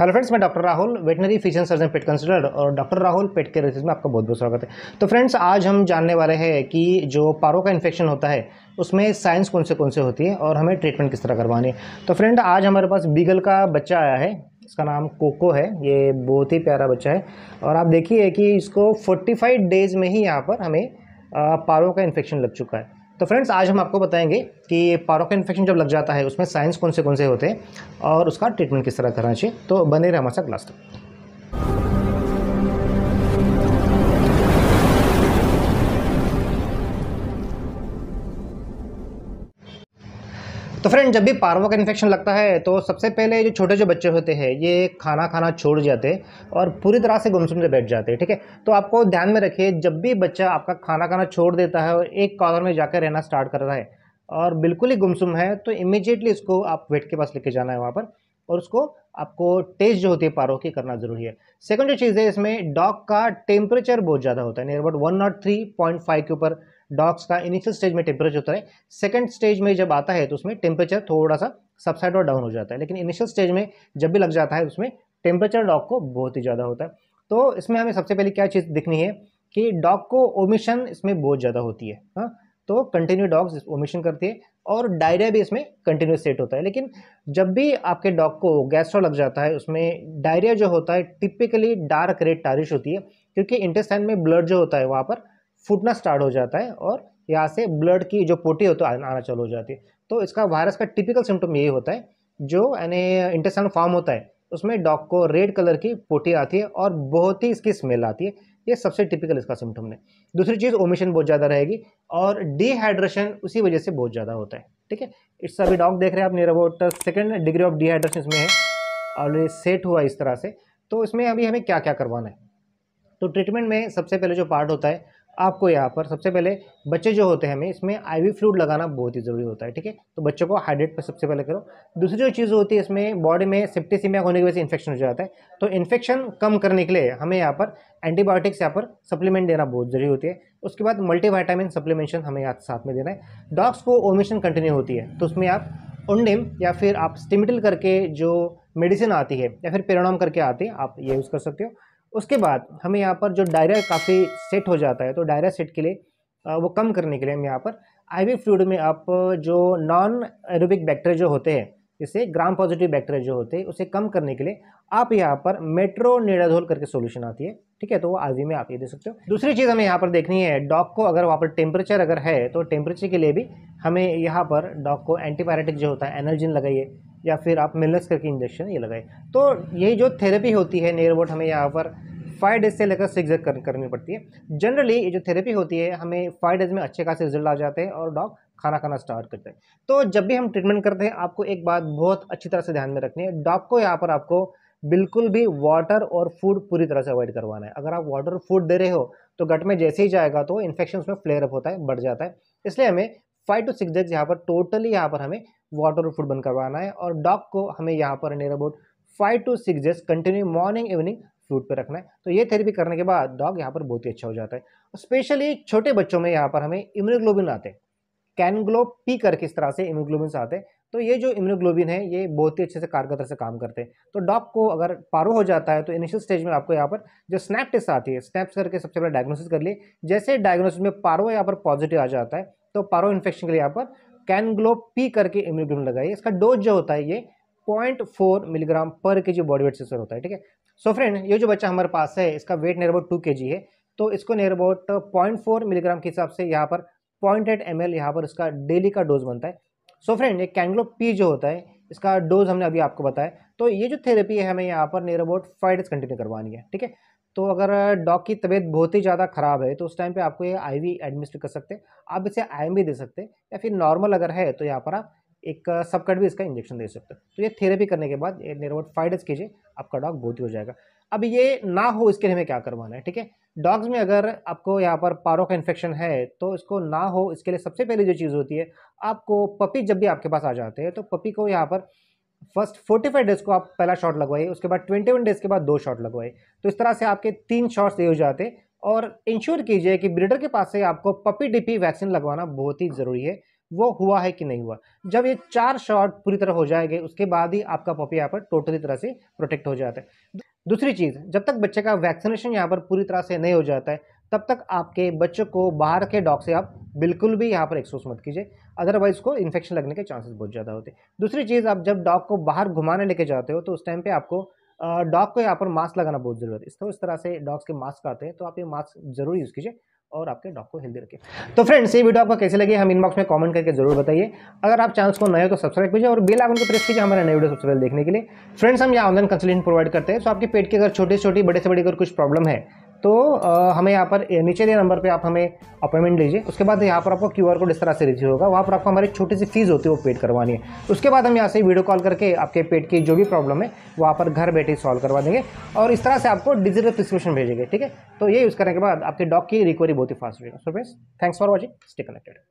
hello friends मैं doctor Rahul veterinary physician surgeon pet consultant और doctor Rahul पेट के रिसर्च में आपका बहुत बहुत स्वागत है तो फ्रेंड्स आज हम जानने वाले हैं कि जो पारों का इन्फेक्शन होता है उसमें साइंस कौन से कौन से होती है और हमें ट्रीटमेंट किस तरह करवानी है तो फ्रेंड आज हमारे पास बीगल का बच्चा आया है इसका नाम कोको है ये बहुत ही प्यारा बच्चा है और आप देखिए कि इसको फोर्टी डेज में ही यहाँ पर हमें पारो का इन्फेक्शन लग चुका है तो फ्रेंड्स आज हम आपको बताएंगे कि पारो का इन्फेक्शन जब लग जाता है उसमें साइंस कौन से कौन से होते हैं और उसका ट्रीटमेंट किस तरह करना चाहिए तो बने रहे हमारे साथ क्लास तक फ्रेंड जब भी पार्वो का इन्फेक्शन लगता है तो सबसे पहले जो छोटे जो बच्चे होते हैं ये खाना खाना छोड़ जाते और पूरी तरह से गुमसुम से बैठ जाते हैं ठीक है तो आपको ध्यान में रखिए जब भी बच्चा आपका खाना खाना छोड़ देता है और एक कॉलर में जाकर रहना स्टार्ट करता है और बिल्कुल ही गुमसुम है तो इमीजिएटली इसको आप वेट के पास लेके जाना है वहाँ पर और उसको आपको टेस्ट जो होती है पारो की करना ज़रूरी है सेकंड जो चीज़ है इसमें डॉग का टेम्परेचर बहुत ज़्यादा होता है near about one nought three point five के ऊपर डॉग्स का इनिशियल स्टेज में टेम्परेचर होता है सेकेंड स्टेज में जब आता है तो उसमें टेम्परेचर थोड़ा सा सबसाइड और डाउन हो जाता है लेकिन इनिशियल स्टेज में जब भी लग जाता है उसमें टेम्परेचर डॉग को बहुत ही ज़्यादा होता है तो इसमें हमें सबसे पहले क्या चीज़ दिखनी है कि डॉग को ओमिशन इसमें बहुत ज़्यादा होती है हाँ तो कंटिन्यू डॉग्स ओमिशन करती है और डायरिया भी इसमें कंटिन्यू सेट होता है लेकिन जब भी आपके डॉग को गैस्ट्रो लग जाता है उसमें डायरिया जो होता है टिपिकली डार्क रेड टारिश होती है क्योंकि इंटेस्टाइन में ब्लड जो होता है वहाँ पर फूटना स्टार्ट हो जाता है और यहाँ से ब्लड की जो पोटी होती है आना चालू हो जाती है तो इसका वायरस का टिपिकल सिम्टम यही होता है जो यानी इंटेस्टाइनल फॉर्म होता है उसमें डॉग को रेड कलर की पोटी आती है और बहुत ही इसकी स्मेल आती है ये सबसे टिपिकल इसका सिम्टम है दूसरी चीज़ ओमिशन बहुत ज़्यादा रहेगी और डिहाइड्रेशन उसी वजह से बहुत ज़्यादा होता है ठीक है इट्स अभी डॉग देख रहे हैं आप near about second degree of dehydration इसमें है ऑलरेडी सेट हुआ इस तरह से तो इसमें अभी हमें क्या क्या करवाना है तो ट्रीटमेंट में सबसे पहले जो पार्ट होता है आपको यहाँ पर सबसे पहले बच्चे जो होते हैं हमें इसमें आईवी फ्लूड लगाना बहुत ही ज़रूरी होता है ठीक है तो बच्चों को हाइड्रेट पर सबसे पहले करो दूसरी जो चीज़ होती है इसमें बॉडी में सिप्टिसिमिया होने की वजह से इन्फेक्शन हो जाता है तो इन्फेक्शन कम करने के लिए हमें यहाँ पर एंटीबायोटिक्स यहाँ पर सप्लीमेंट देना बहुत ज़रूरी होती है उसके बाद मल्टीवाइटामिन सप्लीमेंशन हमें यहाँ साथ में देना है डॉग्स को ओमिशन कंटिन्यू होती है तो उसमें आप उंडिम या फिर आप स्टिमिटल करके जो मेडिसिन आती है या फिर पेरोनाम करके आती है आप ये यूज़ कर सकते हो उसके बाद हमें यहाँ पर जो डायरा काफ़ी सेट हो जाता है तो डायरा सेट के लिए वो कम करने के लिए हम यहाँ पर वी फ्लूड में आप जो नॉन एरोबिक बैक्टेरिया जो होते हैं जैसे ग्राम पॉजिटिव बैक्टेरिया जो होते हैं उसे कम करने के लिए आप यहाँ पर मेट्रो निराधोल करके सोल्यूशन आती है ठीक है तो वो आई में आप ये दे सकते हो दूसरी चीज़ हमें यहाँ पर देखनी है डॉग को अगर वहाँ पर टेम्परेचर अगर है तो टेम्परेचर के लिए भी हमें यहाँ पर डॉग को एंटीबायोटिक जो होता है एनर्जिन लगाइए या फिर आप मिलनेस करके इंजेक्शन ये लगाए तो यही जो थेरेपी होती है नेरवोट हमें यहाँ पर फाइव डेज से लेकर सिक्स डेज करनी पड़ती है जनरली ये जो थेरेपी होती है हमें फाइव डेज में अच्छे खासे रिजल्ट आ जाते हैं और डॉग खाना खाना स्टार्ट करते हैं तो जब भी हम ट्रीटमेंट करते हैं आपको एक बात बहुत अच्छी तरह से ध्यान में रखनी है डॉग को यहाँ पर आपको बिल्कुल भी वाटर और फूड पूरी तरह से अवॉइड करवाना है अगर आप वाटर और फूड दे रहे हो तो गट में जैसे ही जाएगा तो इन्फेक्शन उसमें फ्लेयर अप होता है बढ़ जाता है इसलिए हमें फाइव टू सिक्स डेज यहाँ पर टोटली यहाँ पर हमें वाटर और फूड बन करवाना है और डॉग को हमें यहाँ पर near about five to six days continue morning evening food पे रखना है तो ये थेरेपी करने के बाद डॉग यहाँ पर बहुत ही अच्छा हो जाता है स्पेशली छोटे बच्चों में यहाँ पर हमें इम्यूनोग्लोबिन आते हैं कैनग्लो पी करके इस तरह से इम्यूनोग्लोबिन आते हैं तो ये जो इम्यूनोग्लोबिन है ये बहुत ही अच्छे से कारगर तरह से काम करते हैं तो डॉग को अगर पारो हो जाता है तो इनिशियल स्टेज में आपको यहाँ पर जो स्नैप टेस्ट आती है स्नैप्स करके सबसे पहले डायग्नोसिस कर लिए जैसे डायग्नोसिस में पारो यहाँ पर पॉजिटिव आ जाता है तो पारो इन्फेक्शन के लिए यहाँ पर कैनग्लो पी करके इम्यूनोग्लोबिन लगाइए इसका डोज जो होता है ये point four milligram per K G body weight से सर होता है ठीक है सो फ्रेंड ये जो बच्चा हमारे पास है इसका वेट नियर अबाउट टू के जी है तो इसको near about point four milligram के हिसाब से यहाँ पर पॉइंट एट एम एल यहाँ पर इसका डेली का डोज बनता है सो so फ्रेंड ये कैंगलो पी जो होता है इसका डोज हमने अभी आपको बताया तो ये जो थेरेपी है हमें यहाँ पर near about five days continue करवानी है ठीक है तो अगर डॉग की तबीयत बहुत ही ज़्यादा ख़राब है तो उस टाइम पे आपको ये आईवी एडमिनिस्ट्रेट कर सकते हैं आप इसे आई भी दे सकते हैं या फिर नॉर्मल अगर है तो यहाँ पर आप एक सबकट भी इसका इंजेक्शन दे सकते हो तो ये थेरेपी करने के बाद नियर अबाउट फाइव डेज कीजिए आपका डॉग बहुत ही हो जाएगा अब ये ना हो इसके लिए हमें क्या करवाना है ठीक है डॉग्स में अगर आपको यहाँ पर पारो का इन्फेक्शन है तो इसको ना हो इसके लिए सबसे पहले जो चीज़ होती है आपको पपी जब भी आपके पास आ जाते हैं तो पपी को यहाँ पर फर्स्ट 45 डेज को आप पहला शॉट लगवाइए उसके बाद 21 डेज के बाद दो शॉट लगवाइए तो इस तरह से आपके तीन शॉट्स ये हो जाते और इंश्योर कीजिए कि ब्रीडर के पास से आपको पपी डीपी वैक्सीन लगवाना बहुत ही ज़रूरी है वो हुआ है कि नहीं हुआ जब ये चार शॉट पूरी तरह हो जाएंगे उसके बाद ही आपका पपी यहाँ पर टोटली तरह से प्रोटेक्ट हो जाता है दूसरी चीज़ जब तक बच्चे का वैक्सीनेशन यहाँ पर पूरी तरह से नहीं हो जाता है तब तक आपके बच्चों को बाहर के डॉग से आप बिल्कुल भी यहाँ पर एक्सपोज मत कीजिए अदरवाइज़ को इन्फेक्शन लगने के चांसेस बहुत ज़्यादा होते हैं दूसरी चीज़ आप जब डॉग को बाहर घुमाने लेके जाते हो तो उस टाइम पे आपको डॉग को यहाँ पर मास्क लगाना बहुत ज़रूरत है तो इस तरह से डॉग्स के मास्क आते हैं तो आप ये मास्क ज़रूर यूज़ कीजिए और आपके डॉग को हेल्दी रखें तो फ्रेंड्स ये वीडियो आपको कैसे लगे हम इनबॉक्स में कॉमेंट करके जरूर बताइए अगर आप चैनल को नए हो तो सब्सक्राइब कीजिए और बिल आइकन को प्रेस कीजिए हमारे नए वीडियो सबसे पहले देखने के लिए फ्रेंड्स हम यहाँ ऑनलाइन कंसल्टेंट प्रोवाइड करते हैं तो आपके पेट की अगर छोटी छोटी बड़े से बड़ी अगर कुछ प्रॉब्लम है तो हमें यहाँ पर नीचे दिए नंबर पे आप हमें अपॉइंटमेंट लीजिए उसके बाद यहाँ पर आपको क्यू आर कोड इस तरह से रिसीव होगा वहाँ पर आपको हमारी छोटी सी फीस होती है वो पेड करवानी है उसके बाद हम यहाँ से वीडियो कॉल करके आपके पेट की जो भी प्रॉब्लम है वहाँ पर घर बैठे सॉल्व करवा देंगे और इस तरह से आपको डिजिटल प्रिस्क्रिप्शन भेजेंगे ठीक है तो ये यूज़ करने के बाद आपके डॉग की रिकवरी बहुत ही फास्ट होगी so friends thanks for watching stay connected